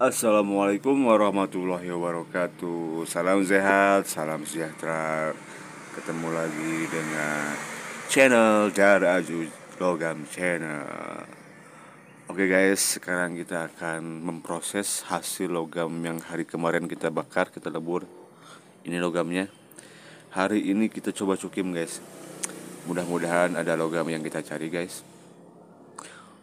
Assalamualaikum warahmatullahi wabarakatuh Salam sehat, salam sejahtera Ketemu lagi dengan channel Dara Aju Logam Channel Oke guys, sekarang kita akan memproses hasil logam yang hari kemarin kita bakar, kita lebur Ini logamnya Hari ini kita coba cukim guys Mudah-mudahan ada logam yang kita cari guys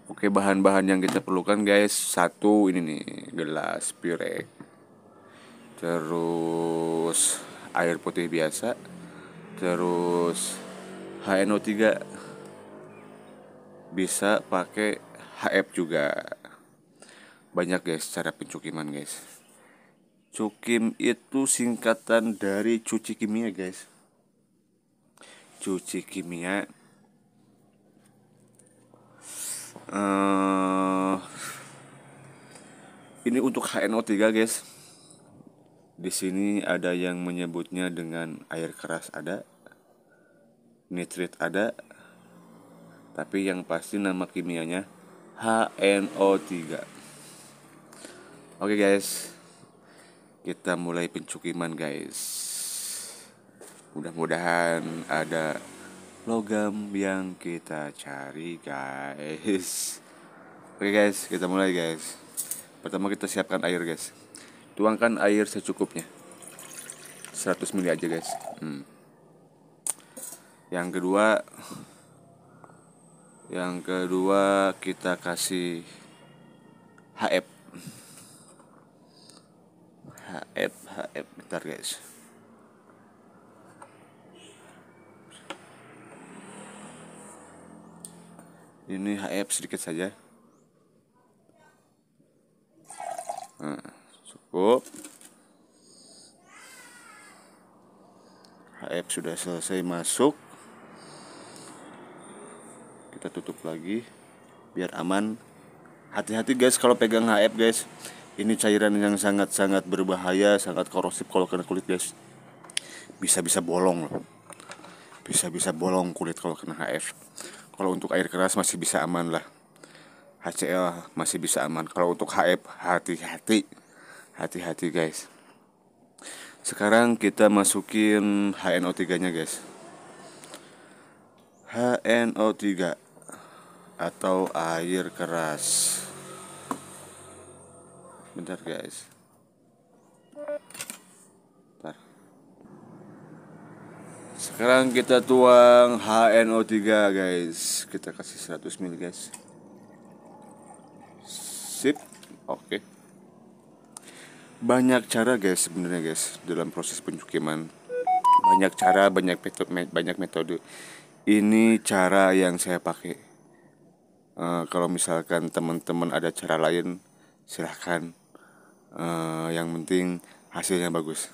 Oke bahan-bahan yang kita perlukan guys satu ini nih gelas pirek terus air putih biasa terus HNO3 bisa pakai HF juga banyak guys cara pencukiman guys cukim itu singkatan dari cuci kimia guys cuci kimia Eh, ini untuk HNO3 guys di sini ada yang menyebutnya dengan air keras ada nitrit ada tapi yang pasti nama kimianya HNO3 oke guys kita mulai pencukiman guys mudah-mudahan ada logam yang kita cari guys Oke guys, kita mulai guys Pertama kita siapkan air guys Tuangkan air secukupnya 100 ml aja guys hmm. Yang kedua Yang kedua kita kasih HF HF HF Bentar guys ini HF sedikit saja nah, cukup HF sudah selesai masuk kita tutup lagi biar aman hati-hati guys kalau pegang HF guys ini cairan yang sangat-sangat berbahaya sangat korosif kalau kena kulit guys bisa-bisa bolong loh bisa-bisa bolong kulit kalau kena HF kalau untuk air keras masih bisa aman lah. HCl masih bisa aman. Kalau untuk HF e hati-hati. Hati-hati guys. Sekarang kita masukin HNO3-nya guys. HNO3 atau air keras. Bentar guys. Sekarang kita tuang HNO3 guys. Kita kasih 100 ml guys. Sip. Oke. Okay. Banyak cara guys sebenarnya guys dalam proses penyukiman. Banyak cara, banyak metode, banyak metode. Ini cara yang saya pakai. Uh, kalau misalkan teman-teman ada cara lain, silahkan. Uh, yang penting hasilnya bagus.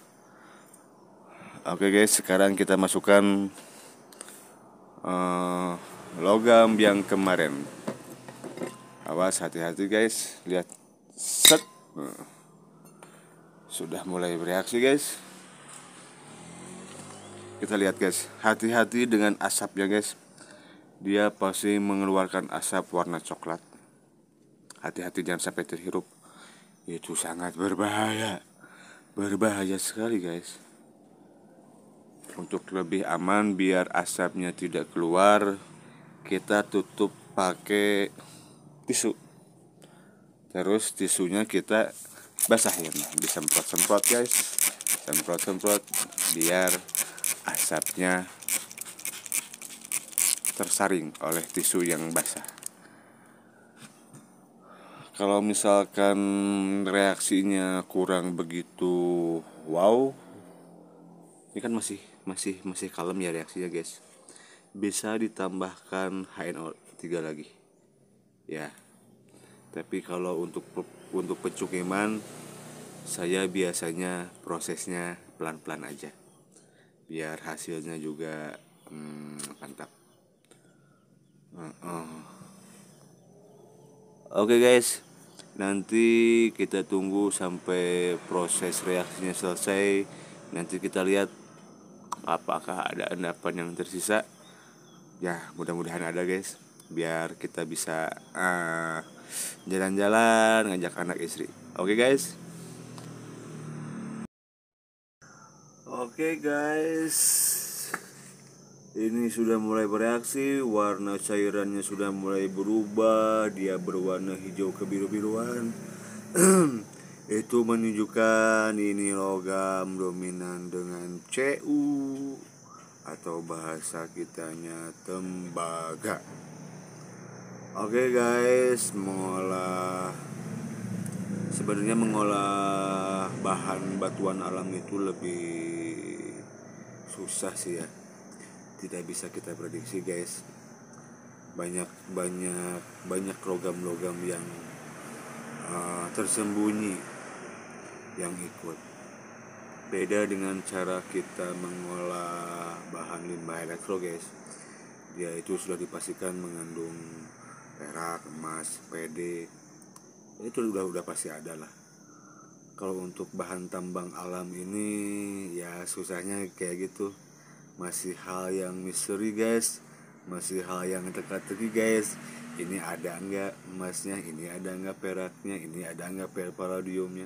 Oke okay guys, sekarang kita masukkan uh, logam yang kemarin. Awas hati-hati guys, lihat set. sudah mulai bereaksi guys. Kita lihat guys, hati-hati dengan asapnya guys. Dia pasti mengeluarkan asap warna coklat. Hati-hati jangan sampai terhirup. Itu sangat berbahaya. Berbahaya sekali guys untuk lebih aman biar asapnya tidak keluar kita tutup pakai tisu terus tisunya kita basahin disemprot-semprot guys semprot-semprot biar asapnya tersaring oleh tisu yang basah kalau misalkan reaksinya kurang begitu wow ini kan masih masih masih kalem ya reaksinya guys bisa ditambahkan HNO3 lagi ya tapi kalau untuk untuk pencukiman saya biasanya prosesnya pelan-pelan aja biar hasilnya juga hmm, mantap uh -uh. oke okay guys nanti kita tunggu sampai proses reaksinya selesai nanti kita lihat apakah ada endapan yang tersisa ya mudah-mudahan ada guys biar kita bisa eh, jalan-jalan ngajak anak istri oke okay, guys oke okay, guys ini sudah mulai bereaksi warna cairannya sudah mulai berubah dia berwarna hijau kebiru-biruan itu menunjukkan ini logam dominan dengan CU atau bahasa kitanya tembaga. Oke okay guys, mengolah sebenarnya mengolah bahan batuan alam itu lebih susah sih ya. Tidak bisa kita prediksi guys. Banyak banyak banyak logam-logam yang uh, tersembunyi yang ikut. Beda dengan cara kita mengolah bahan limbah elektro, guys. Dia itu sudah dipastikan mengandung perak, emas, PD. Itu sudah udah pasti ada lah. Kalau untuk bahan tambang alam ini ya susahnya kayak gitu. Masih hal yang misteri, guys. Masih hal yang teka-teki, guys ini ada enggak emasnya ini ada enggak peraknya ini ada nggak per palladiumnya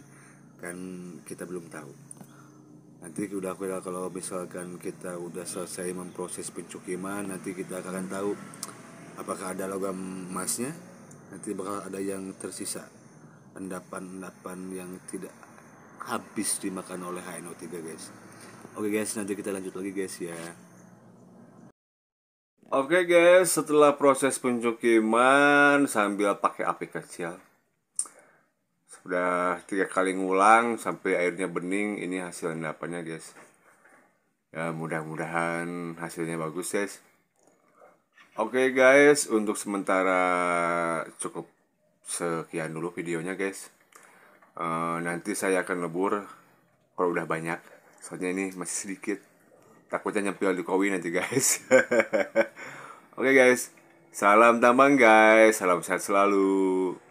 kan kita belum tahu nanti udah kalau misalkan kita udah selesai memproses pencukiman nanti kita akan tahu apakah ada logam emasnya nanti bakal ada yang tersisa endapan-endapan yang tidak habis dimakan oleh HNO3 guys oke guys nanti kita lanjut lagi guys ya Oke guys, setelah proses pencukiman sambil pakai api kecil, udah tiga kali ngulang sampai airnya bening ini hasil endapannya guys ya mudah-mudahan hasilnya bagus guys oke okay, guys untuk sementara cukup sekian dulu videonya guys e, nanti saya akan lebur kalau udah banyak soalnya ini masih sedikit takutnya nyempil di kowi nanti guys oke okay, guys salam tambang guys salam sehat selalu